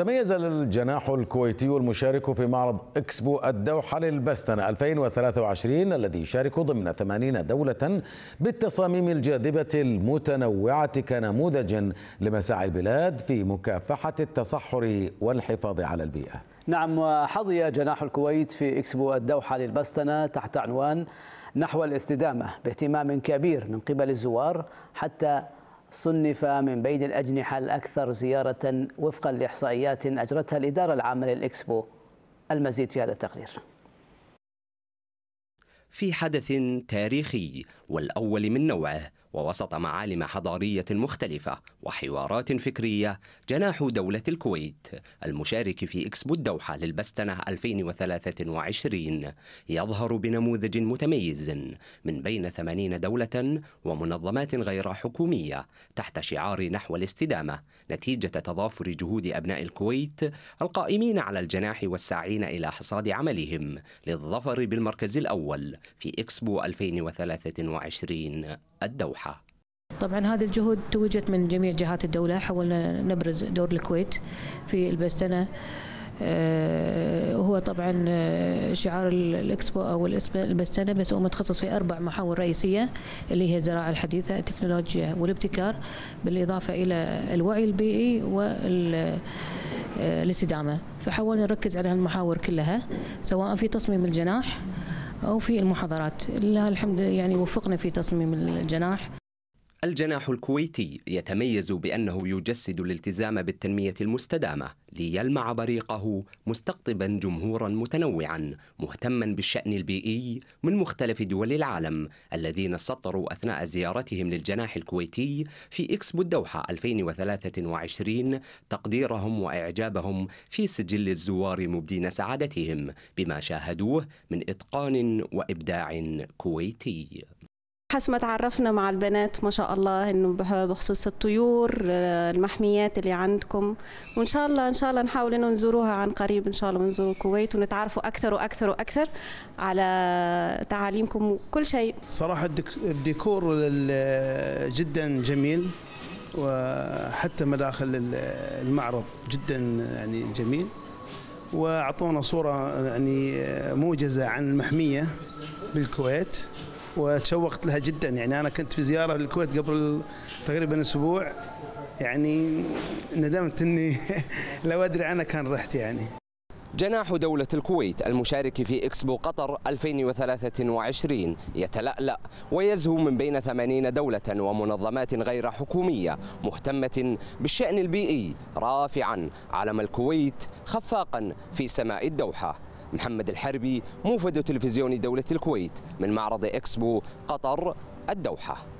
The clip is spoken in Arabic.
تميز الجناح الكويتي المشارك في معرض اكسبو الدوحة للبستنة 2023 الذي يشارك ضمن 80 دولة بالتصاميم الجاذبة المتنوعة كنموذج لمساعي البلاد في مكافحة التصحر والحفاظ على البيئة نعم حظي جناح الكويت في اكسبو الدوحة للبستنة تحت عنوان نحو الاستدامة باهتمام كبير من قبل الزوار حتى صنف من بين الأجنحة الأكثر زيارة وفقا لإحصائيات أجرتها الإدارة العامة للإكسبو المزيد في هذا التقرير في حدث تاريخي والأول من نوعه ووسط معالم حضارية مختلفة وحوارات فكرية جناح دولة الكويت المشارك في إكسبو الدوحة للبستنة 2023 يظهر بنموذج متميز من بين 80 دولة ومنظمات غير حكومية تحت شعار نحو الاستدامة نتيجة تضافر جهود أبناء الكويت القائمين على الجناح والساعين إلى حصاد عملهم للظفر بالمركز الأول في إكسبو 2023 الدوحة طبعا هذه الجهود توجت من جميع جهات الدولة حاولنا نبرز دور الكويت في البستنة آه، هو طبعا آه، شعار الاكسبو او البستنه بس هو متخصص في اربع محاور رئيسيه اللي هي الزراعه الحديثه، التكنولوجيا والابتكار بالاضافه الى الوعي البيئي والاستدامه، آه، فحاولنا نركز على هالمحاور كلها سواء في تصميم الجناح أو في المحاضرات لله الحمد يعني وفقنا في تصميم الجناح الجناح الكويتي يتميز بأنه يجسد الالتزام بالتنمية المستدامة ليلمع بريقه مستقطبا جمهورا متنوعا مهتما بالشأن البيئي من مختلف دول العالم الذين سطروا أثناء زيارتهم للجناح الكويتي في إكسبو الدوحة 2023 تقديرهم وإعجابهم في سجل الزوار مبدين سعادتهم بما شاهدوه من إتقان وإبداع كويتي حسب ما تعرفنا مع البنات ما شاء الله انه بخصوص الطيور آه، المحميات اللي عندكم وان شاء الله ان شاء الله نحاول انه نزوروها عن قريب ان شاء الله بنزور الكويت ونتعرفوا اكثر واكثر واكثر على تعاليمكم وكل شيء صراحه الديكور جدا جميل وحتى مداخل المعرض جدا يعني جميل واعطونا صوره يعني آه، موجزه عن المحميه بالكويت وتشوقت لها جدا يعني انا كنت في زياره للكويت قبل تقريبا اسبوع يعني ندمت اني لو ادري عنها كان رحت يعني جناح دولة الكويت المشارك في إكسبو قطر 2023 يتلألأ ويزهو من بين 80 دولة ومنظمات غير حكومية مهتمة بالشأن البيئي رافعا علم الكويت خفاقا في سماء الدوحة محمد الحربي موفد تلفزيون دولة الكويت من معرض إكسبو قطر الدوحة